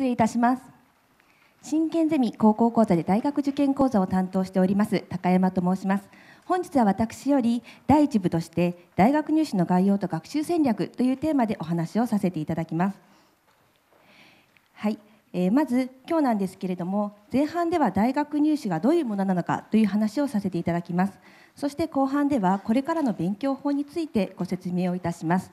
失礼いたします真剣ゼミ高校講座で大学受験講座を担当しております高山と申します本日は私より第1部として大学入試の概要と学習戦略というテーマでお話をさせていただきますはい、えー、まず今日なんですけれども前半では大学入試がどういうものなのかという話をさせていただきますそして後半ではこれからの勉強法についてご説明をいたします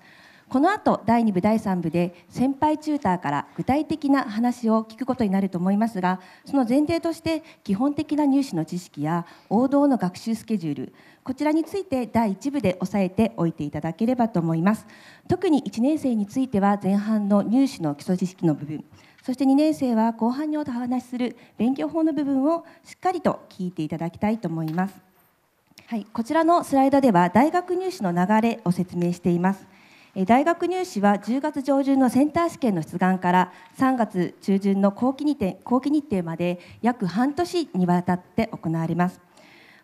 この後第2部第3部で先輩チューターから具体的な話を聞くことになると思いますがその前提として基本的な入試の知識や王道の学習スケジュールこちらについて第1部で押さえておいていただければと思います特に1年生については前半の入試の基礎知識の部分そして2年生は後半にお話しする勉強法の部分をしっかりと聞いていただきたいと思いますはい、こちらのスライドでは大学入試の流れを説明しています大学入試は10月上旬のセンター試験の出願から3月中旬の後期日程後期日程まで約半年にわたって行われます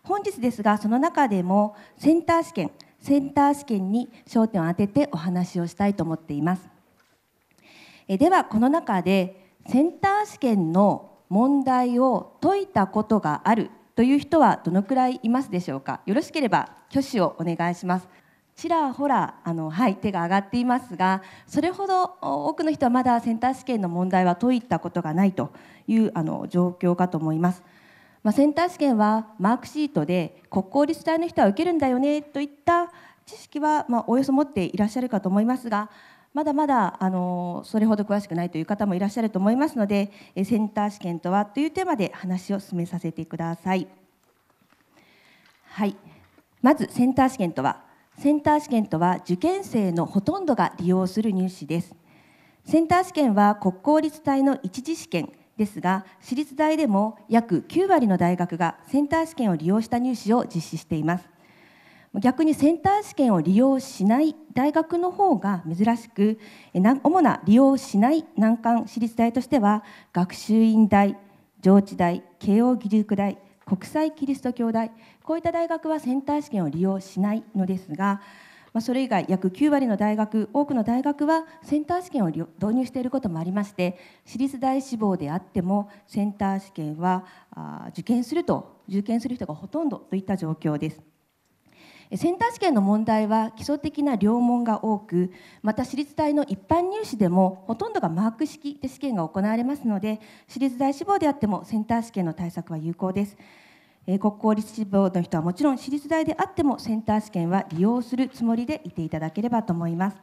本日ですがその中でもセンター試験センター試験に焦点を当ててお話をしたいと思っていますではこの中でセンター試験の問題を解いたことがあるという人はどのくらいいますでしょうかよろしければ挙手をお願いしますちらほらあの、はい、手が上がっていますがそれほど多くの人はまだセンター試験の問題は解いたことがないというあの状況かと思います。まあ、センター試験はマークシートで国公立大の人は受けるんだよねといった知識は、まあ、およそ持っていらっしゃるかと思いますがまだまだあのそれほど詳しくないという方もいらっしゃると思いますのでセンター試験とはというテーマで話を進めさせてください。はい、まずセンター試験とはセンター試験とは受験生のほとんどが利用する入試ですセンター試験は国公立大の一次試験ですが私立大でも約9割の大学がセンター試験を利用した入試を実施しています逆にセンター試験を利用しない大学の方が珍しく主な利用しない難関私立大としては学習院大上智大慶應義塾大国際キリスト教大こういった大学はセンター試験を利用しないのですが、まあ、それ以外約9割の大学多くの大学はセンター試験を導入していることもありまして私立大志望であってもセンター試験は受験すると受験する人がほとんどといった状況です。センター試験の問題は基礎的な良問が多くまた私立大の一般入試でもほとんどがマーク式で試験が行われますので私立大志望であってもセンター試験の対策は有効です国公立志望の人はもちろん私立大であってもセンター試験は利用するつもりでいていただければと思います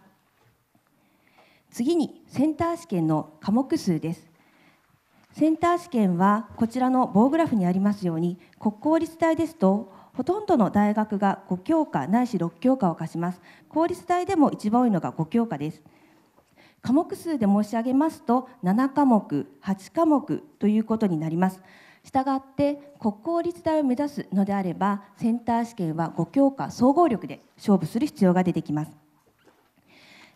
次にセンター試験の科目数ですセンター試験はこちらの棒グラフにありますように国公立大ですとほとんどの大学が5教科ないし6教科を課します公立大でも一番多いのが5教科です科目数で申し上げますと7科目8科目ということになりますしたがって国公立大を目指すのであればセンター試験は5教科総合力で勝負する必要が出てきます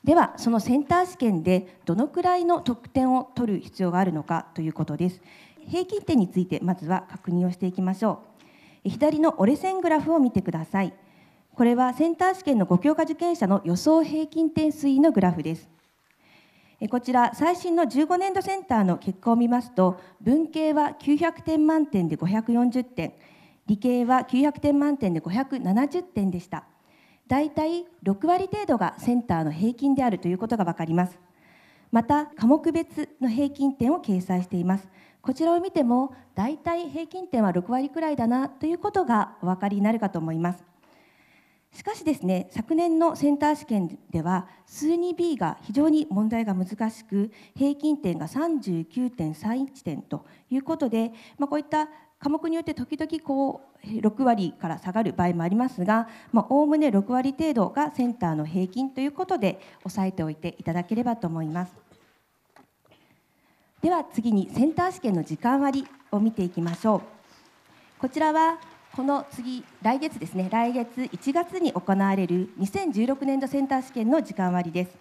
ではそのセンター試験でどのくらいの得点を取る必要があるのかということです平均点についてまずは確認をしていきましょう左の折れ線グラフを見てくださいこれはセンター試験の5教科受験者の予想平均点推移のグラフですこちら最新の15年度センターの結果を見ますと文系は900点満点で540点理系は900点満点で570点でした大体6割程度がセンターの平均であるということが分かりますまた科目別の平均点を掲載していますこちらを見ても大体平均点は6割くらいだなということがお分かりになるかと思いますしかしですね昨年のセンター試験では数 2B が非常に問題が難しく平均点が39.31点ということで、まあ、こういった科目によって時々こう6割から下がる場合もありますがおおむね6割程度がセンターの平均ということで押さえておいていただければと思います。では次にセンター試験の時間割を見ていきましょうこちらはこの次来月ですね来月1月に行われる2016年度センター試験の時間割です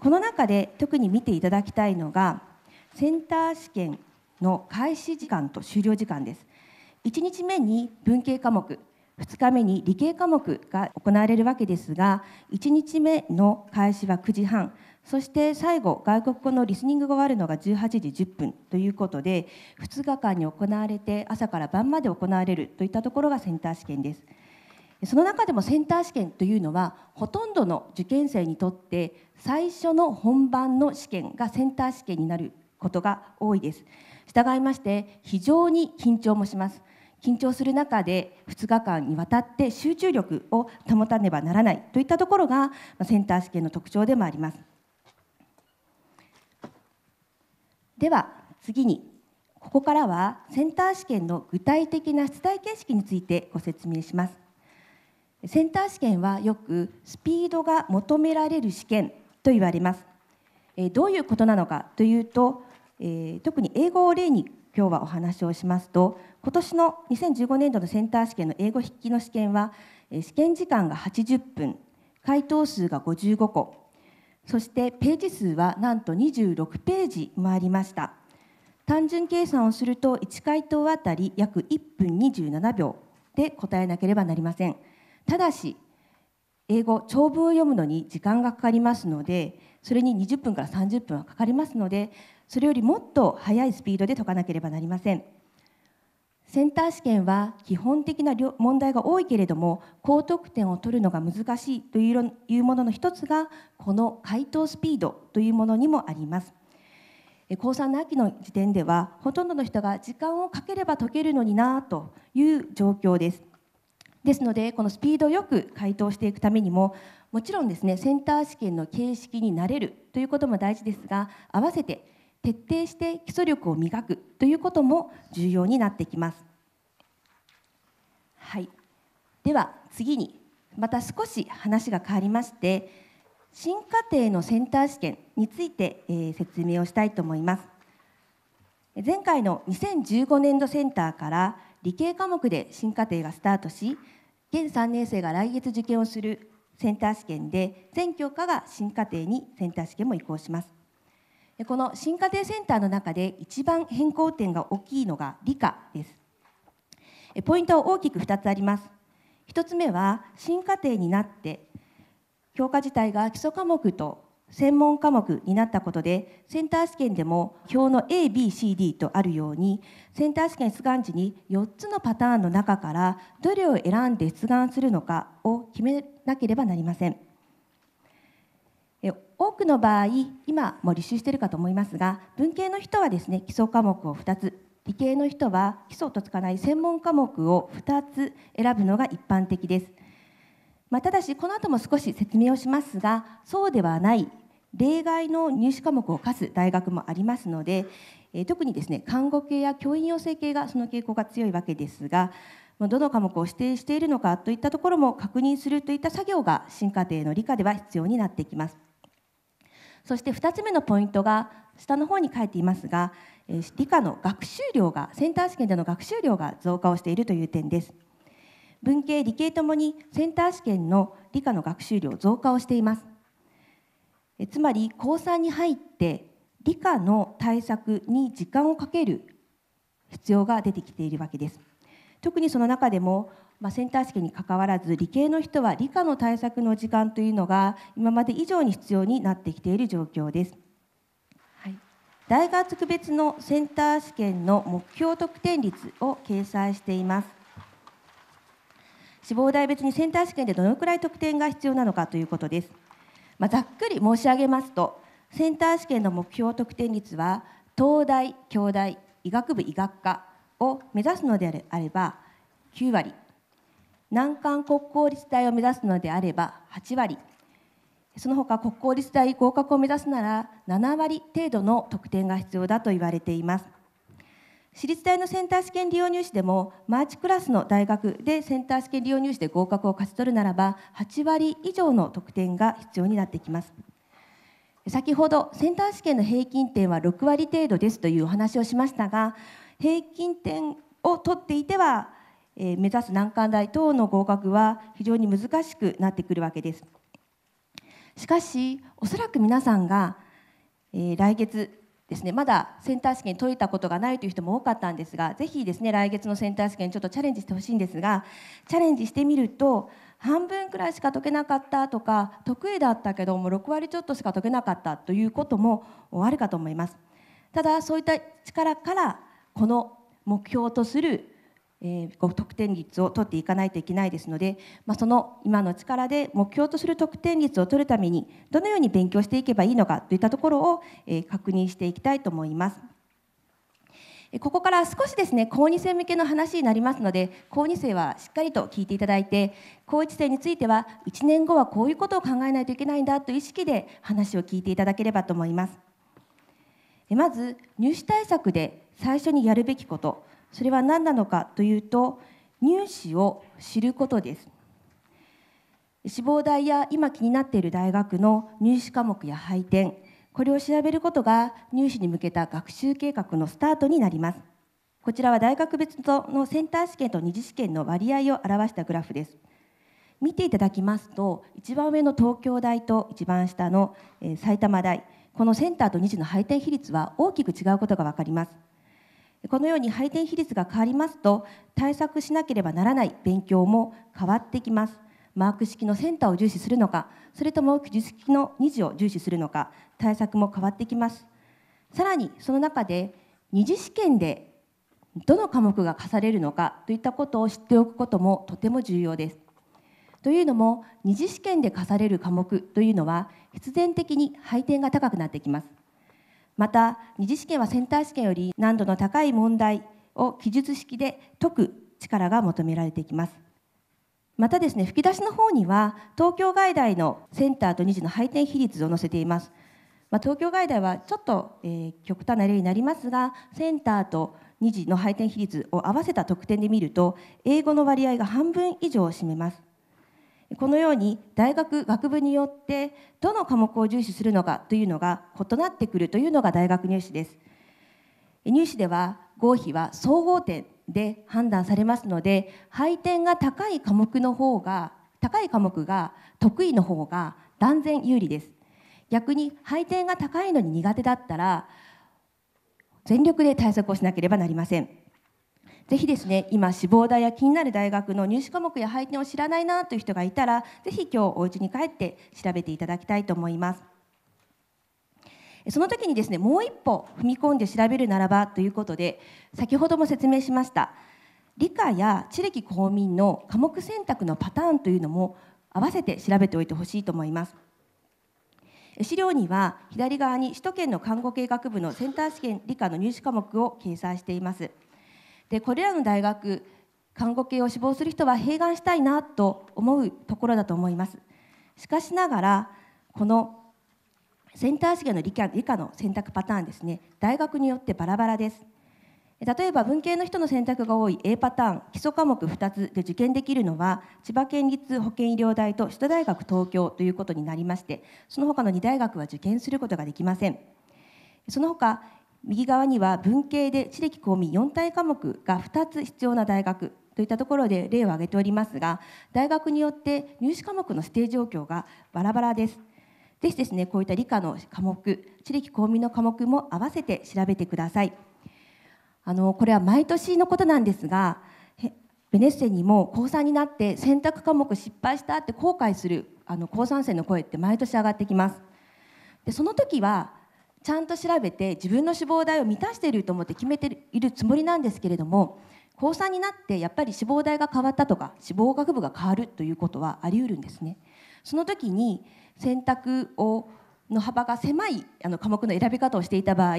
この中で特に見ていただきたいのがセンター試験の開始時間と終了時間です1日目に文系科目2日目に理系科目が行われるわけですが1日目の開始は9時半そして最後外国語のリスニングが終わるのが18時10分ということで2日間に行われて朝から晩まで行われるといったところがセンター試験です。その中でもセンター試験というのはほとんどの受験生にとって最初の本番の試験がセンター試験になることが多いです従いまして非常に緊張もします緊張する中で2日間にわたって集中力を保たねばならないといったところがセンター試験の特徴でもありますでは次にここからはセンター試験の具体的な出題形式についてご説明しますセンター試験はよくスピードが求められる試験と言われますどういうことなのかというと特に英語を例に今日はお話をしますと今年の2015年度のセンター試験の英語筆記の試験は試験時間が80分回答数が55個そしてページ数はなんと26ページ回りました単純計算をすると1回答あたり約1分27秒で答えなければなりませんただし英語長文を読むのに時間がかかりますのでそれに20分から30分はかかりますのでそれよりもっと速いスピードで解かなければなりませんセンター試験は基本的な問題が多いけれども高得点を取るのが難しいというものの一つがこの回答スピードというものにもあります高3の秋の時点ではほとんどの人が時間をかければ解けるのになという状況ですですのでこのスピードよく回答していくためにももちろんですねセンター試験の形式になれるということも大事ですが合わせて徹底して基礎力を磨くということも重要になってきます。はい、では次にまた少し話が変わりまして新課程のセンター試験について、え説明をしたいと思います。前回の2015年度センターから理系科目で新課程がスタートし現3年生が来月受験をするセンター試験で全教科が新課程にセンター試験も移行します。この新家庭センターの中で一番変更点が大きいのが理科ですポイントは大きく2つあります1つ目は新家庭になって教科自体が基礎科目と専門科目になったことでセンター試験でも表の ABCD とあるようにセンター試験出願時に4つのパターンの中からどれを選んで出願するのかを決めなければなりません。多くの場合今も履修しているかと思いますが文系の人はですね基礎科目を2つ理系の人は基礎とつかない専門科目を2つ選ぶのが一般的です、まあ、ただしこの後も少し説明をしますがそうではない例外の入試科目を課す大学もありますので、え特にですね看護系や教員養成系がその傾向が強いわけですがどの科目を指定しているのかといったところも確認するといった作業が新課程の理科では必要になってきます。そして2つ目のポイントが下の方に書いていますが理科の学習量がセンター試験での学習量が増加をしているという点です文系理系ともにセンター試験の理科の学習量増加をしていますつまり高3に入って理科の対策に時間をかける必要が出てきているわけです特にその中でもまあ、センター試験にかかわらず理系の人は理科の対策の時間というのが今まで以上に必要になってきている状況です。はい、大学別のセンター試験の目標得点率を掲載しています。志望大別にセンター試験でどのくらい得点が必要なのかということです。まあ、ざっくり申し上げますと、センター試験の目標得点率は東大、京大、医学部医学科を目指すのであれば9割難関国公立大を目指すのであれば8割その他国公立大合格を目指すなら7割程度の得点が必要だと言われています私立大のセンター試験利用入試でもマーチクラスの大学でセンター試験利用入試で合格を勝ち取るならば8割以上の得点が必要になってきます先ほどセンター試験の平均点は6割程度ですというお話をしましたが平均点を取っていてはえ目指す難関大等の合格は非常に難しくなってくるわけですしかしおそらく皆さんが、え来月ですねまだセンター試験解いたことがないという人も多かったんですがぜひですね来月のセンター試験ちょっとチャレンジしてほしいんですがチャレンジしてみると半分くらいしか解けなかったとか得意だったけども6割ちょっとしか解けなかったということもあるかと思いますただそういった力からこの目標とするえ得点率を取っていかないといけないですので、まあ、その今の力で目標とする得点率を取るためにどのように勉強していけばいいのかといったところを、え確認していきたいと思います。ここから少しですね高2生向けの話になりますので高2生はしっかりと聞いていただいて高1生については1年後はこういうことを考えないといけないんだという意識で話を聞いていただければと思います。まず入試対策で最初にやるべきことそれは何なのかというと乳歯を知ることです志望大や今気になっている大学の入試科目や配点これを調べることが入試に向けた学習計画のスタートになりますこちらは大学別のセンター試験と二次試験の割合を表したグラフです見ていただきますと一番上の東京大と一番下の埼玉大このセンターと二次の配点比率は大きく違うことがわかりますこのように配点比率が変わりますと対策しなければならない勉強も変わってきますマーク式のセンターを重視するのかそれとも技術式の2次を重視するのか対策も変わってきますさらにその中で2次試験でどの科目が課されるのかといったことを知っておくこともとても重要ですというのも2次試験で課される科目というのは必然的に配点が高くなってきますまた二次試験はセンター試験より難度の高い問題を記述式で解く力が求められていきますまたですね吹き出しの方には東京外大のセンターと2次の配点比率を載せています、まあ、東京外大はちょっと、えー、極端な例になりますがセンターと2次の配点比率を合わせた得点で見ると英語の割合が半分以上を占めますこのように大学学部によってどの科目を重視するのかというのが異なってくるというのが大学入試です入試では合否は総合点で判断されますので配点が高い科目の方が高い科目が得意の方が断然有利です逆に配点が高いのに苦手だったら全力で対策をしなければなりませんぜひですね、今、志望大や気になる大学の入試科目や配点を知らないなという人がいたら、ぜひ今日お家に帰って調べていただきたいと思います。その時にですね、もう一歩踏み込んで調べるならばということで、先ほども説明しました、理科や地歴公民の科目選択のパターンというのも合わせて調べておいてほしいと思います。資料には左側に首都圏の看護系学部のセンター試験理科の入試科目を掲載しています。でこれらの大学看護系を志望する人は併願したいなと思うところだと思いますしかしながらこのセンター試験の理科理科の選択パターンですね大学によってバラバラです例えば文系の人の選択が多い A パターン基礎科目2つで受験できるのは千葉県立保健医療大と首都大学東京ということになりましてその他の2大学は受験することができませんその他右側には文系で地歴公民4体科目が2つ必要な大学といったところで例を挙げておりますが大学によって入試科目の指定状況がバラバラです。ぜひですねこういった理科の科目地歴公民の科目も合わせて調べてください。あのこれは毎年のことなんですがベネッセにも高3になって選択科目失敗したって後悔するあの高3生の声って毎年上がってきます。でその時はちゃんと調べて自分の志望代を満たしていると思って決めているつもりなんですけれども高3になってやっぱり志望代が変わったとか志望学部が変わるということはあり得るんですね。その時に選択をの幅が狭いあの科目の選び方をしていた場合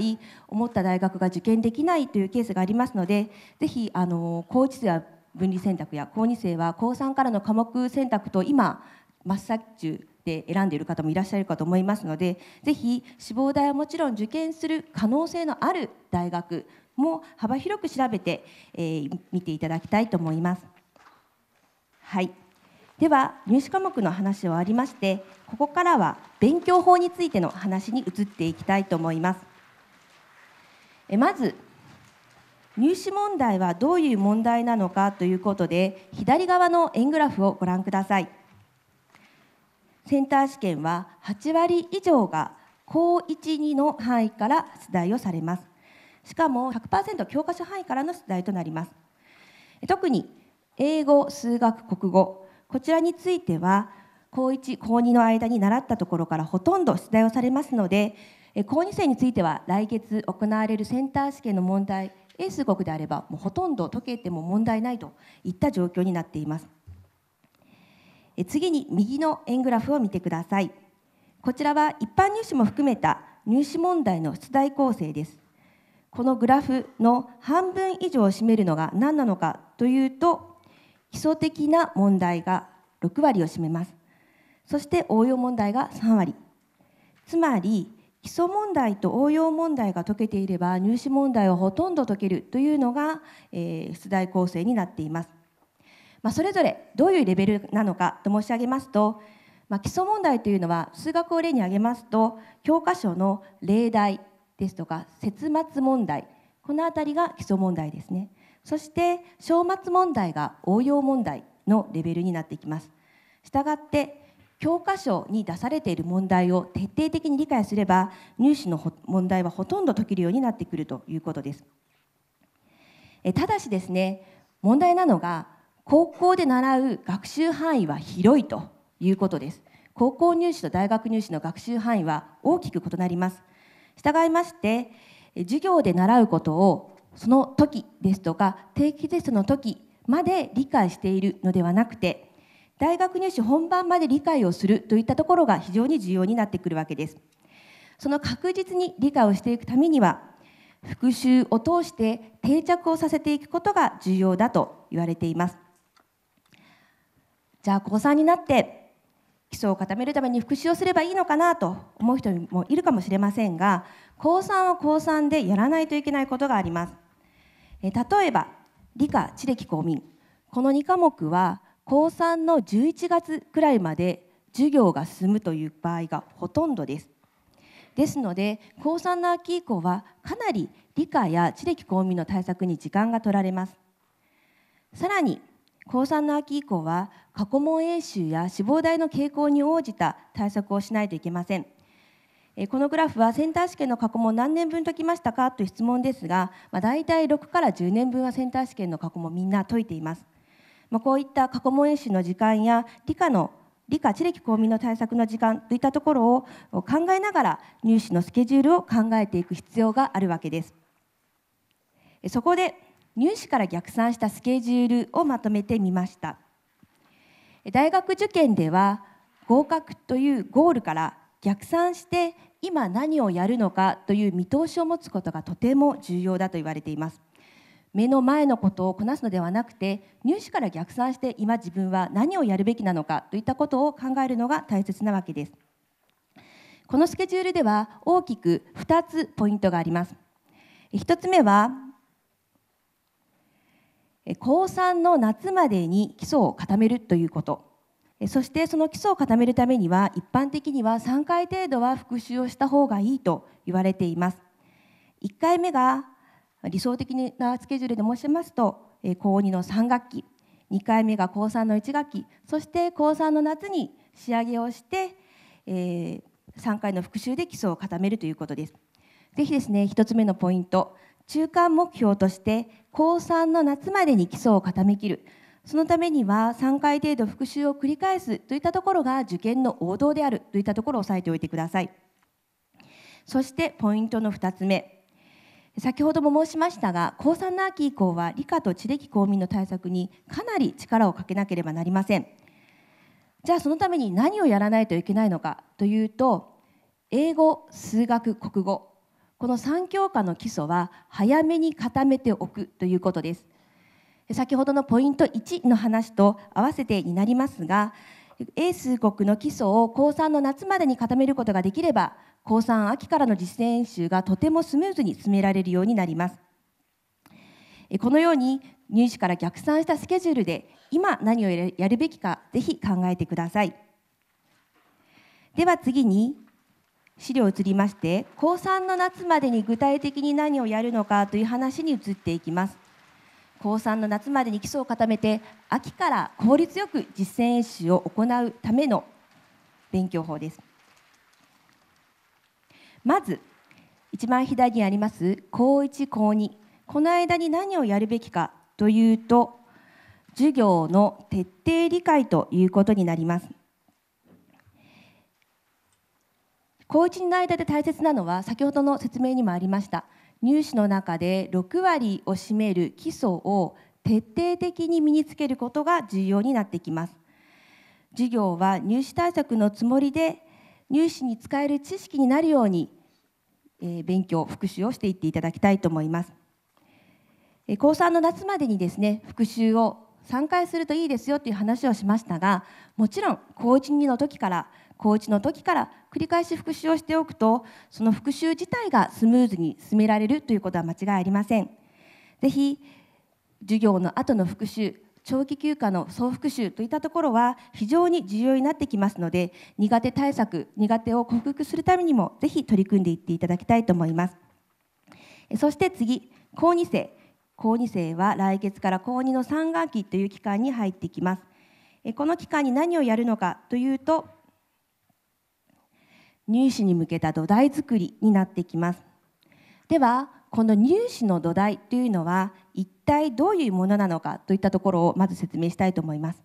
思った大学が受験できないというケースがありますのでぜひあの高1生は分離選択や高2生は高3からの科目選択と今真っ最中で選んでいる方もいらっしゃるかと思いますのでぜひ志望大はもちろん受験する可能性のある大学も幅広く調べて、えー、見ていただきたいと思います。はいでは入試科目の話終わりましてここからは勉強法についての話に移っていきたいと思いますえまず入試問題はどういう問題なのかということで左側の円グラフをご覧ください。センター試験は8割以上が高12の範囲から出題をされますしかも100%教科書範囲からの出題となります特に英語数学国語こちらについては高1高2の間に習ったところからほとんど出題をされますので高2生については来月行われるセンター試験の問題英数国であればもうほとんど解けても問題ないといった状況になっています。次に右の円グラフを見てください。こちらは一般入試も含めた入試問題の出題構成です。このグラフの半分以上を占めるのが何なのかというと、基礎的な問題が6割を占めます。そして応用問題が3割。つまり、基礎問題と応用問題が解けていれば入試問題はほとんど解けるというのが、え出題構成になっています。まあ、それぞれどういうレベルなのかと申し上げますと、まあ、基礎問題というのは数学を例に挙げますと教科書の例題ですとか節末問題この辺りが基礎問題ですねそして正末問題が応用問題のレベルになっていきますしたがって教科書に出されている問題を徹底的に理解すれば入試の問題はほとんど解けるようになってくるということですただしですね問題なのが高校で習う学習範囲は広いということです高校入試と大学入試の学習範囲は大きく異なります従いまして授業で習うことをその時ですとか定期テストの時まで理解しているのではなくて大学入試本番まで理解をするといったところが非常に重要になってくるわけですその確実に理解をしていくためには復習を通して定着をさせていくことが重要だと言われていますじゃあ高3になって基礎を固めるために復習をすればいいのかなと思う人もいるかもしれませんが高3は高3でやらないといけないことがあります。え例えば理科地歴公民この2科目は高3の11月くらいまで授業が進むという場合がほとんどです。ですので高3の秋以降はかなり理科や地歴公民の対策に時間が取られます。さらに高3の秋以降は過去問演習や死亡大の傾向に応じた対策をしないといけません。このグラフはセンター試験の過去問何年分解きましたかという質問ですが、まあ、大体6から10年分はセンター試験の過去問みんな解いています。まあ、こういった過去問演習の時間や理科の理科地歴公民の対策の時間といったところを考えながら入試のスケジュールを考えていく必要があるわけですそこで入試から逆算したスケジュールをまとめてみました大学受験では合格というゴールから逆算して今何をやるのかという見通しを持つことがとても重要だと言われています目の前のことをこなすのではなくて入試から逆算して今自分は何をやるべきなのかといったことを考えるのが大切なわけですこのスケジュールでは大きく2つポイントがあります1つ目は高3の夏までに基礎を固めるということそしてその基礎を固めるためには一般的には3回程度は復習をした方がいいと言われています1回目が理想的なスケジュールで申しますと高2の3学期2回目が高3の1学期そして高3の夏に仕上げをして、えー、3回の復習で基礎を固めるということです。ぜひですね1つ目のポイント中間目標として高3の夏までに基礎を固めきるそのためには3回程度復習を繰り返すといったところが受験の王道であるといったところを押さえておいてくださいそしてポイントの2つ目先ほども申しましたが高3の秋以降は理科と地歴公民の対策にかなり力をかけなければなりませんじゃあそのために何をやらないといけないのかというと英語数学国語この3教科の基礎は早めに固めておくということです先ほどのポイント1の話と合わせてになりますが英数国の基礎を高3の夏までに固めることができれば高3秋からの実践演習がとてもスムーズに進められるようになりますこのように入試から逆算したスケジュールで今何をやるべきかぜひ考えてくださいでは次に資料を移りまして高3の夏までに具体的に何をやるのかという話に移っていきます高3の夏までに基礎を固めて秋から効率よく実践演習を行うための勉強法ですまず一番左にあります高1高2この間に何をやるべきかというと授業の徹底理解ということになります高1の間で大切なのは先ほどの説明にもありました入試の中で6割を占める基礎を徹底的に身につけることが重要になってきます授業は入試対策のつもりで入試に使える知識になるように、え勉強復習をしていっていただきたいと思います、え高3の夏までにですね復習を3回するといいですよという話をしましたがもちろん高1 2の時から高1の時から繰り返し復習をしておくとその復習自体がスムーズに進められるということは間違いありません。是非授業の後の復習長期休暇の総復習といったところは非常に重要になってきますので苦手対策苦手を克服するためにも是非取り組んでいっていただきたいと思いますそして次高2生高2生は来月から高2の3学期という期間に入ってきますこの期間に何をやるのかというと入試に向けた土台作りになってきますではこの入試の土台というのは一体どういうものなのかといったところをまず説明したいと思います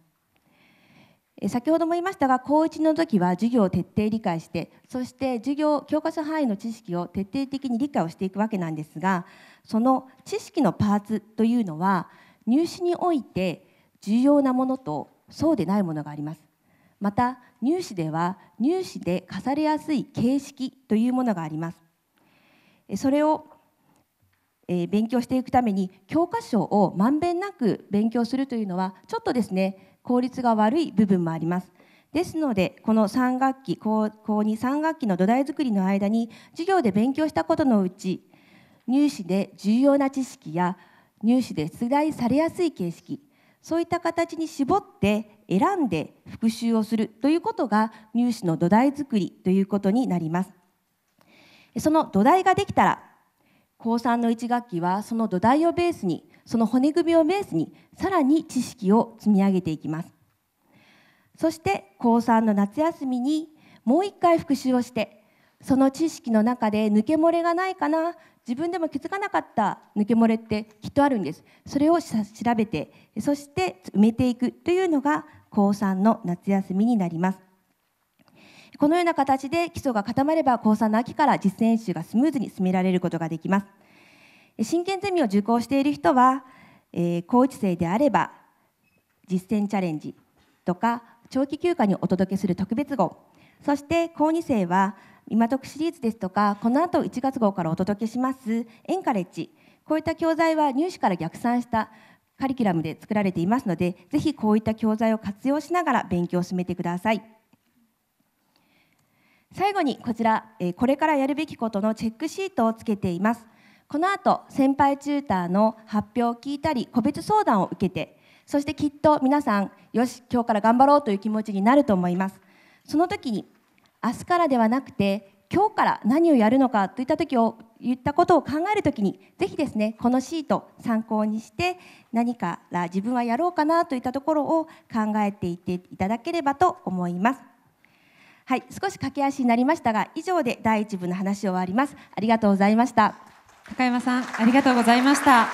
先ほども言いましたが高1の時は授業を徹底理解してそして授業教科書範囲の知識を徹底的に理解をしていくわけなんですがその知識のパーツというのは入試において重要なものとそうでないものがありますまた入試では入試で課されやすい形式というものがありますそれを勉強していくために教科書をまんべんなく勉強するというのはちょっとですね効率が悪い部分もありますですのでこの3学期高高2 3学期の土台作りの間に授業で勉強したことのうち入試で重要な知識や入試で出題されやすい形式そういった形に絞って選んで復習をするということが入試の土台作りということになりますその土台ができたら高3の1学期はその土台をベースにその骨組みをベースにさらに知識を積み上げていきますそして高3の夏休みにもう一回復習をしてその知識の中で抜け漏れがないかな自分でも気づかなかった抜け漏れってきっとあるんですそれを調べてそして埋めていくというのが高3の夏休みになります。このような形で基礎が固まれば高3の秋から実践演習がスムーズに進められることができます。真剣ゼミを受講している人は、えー、高1生であれば実践チャレンジとか長期休暇にお届けする特別号そして高2生は今徳シリーズですとかこの後1月号からお届けしますエンカレッジこういった教材は入試から逆算したカリキュラムで作られていますのでぜひこういった教材を活用しながら勉強を進めてください最後にこちらこれからやるべきことのチェックシートをつけていますこの後先輩チューターの発表を聞いたり個別相談を受けてそしてきっと皆さんよし今日から頑張ろうという気持ちになると思いますその時に明日からではなくて今日から何をやるのかといった時を言ったことを考える時にぜひですねこのシート参考にして何から自分はやろうかなといったところを考えていっていただければと思います。はい、少し駆け足になりましたが以上で第一部の話を終わります。ありがとうございました。高山さんありがとうございました。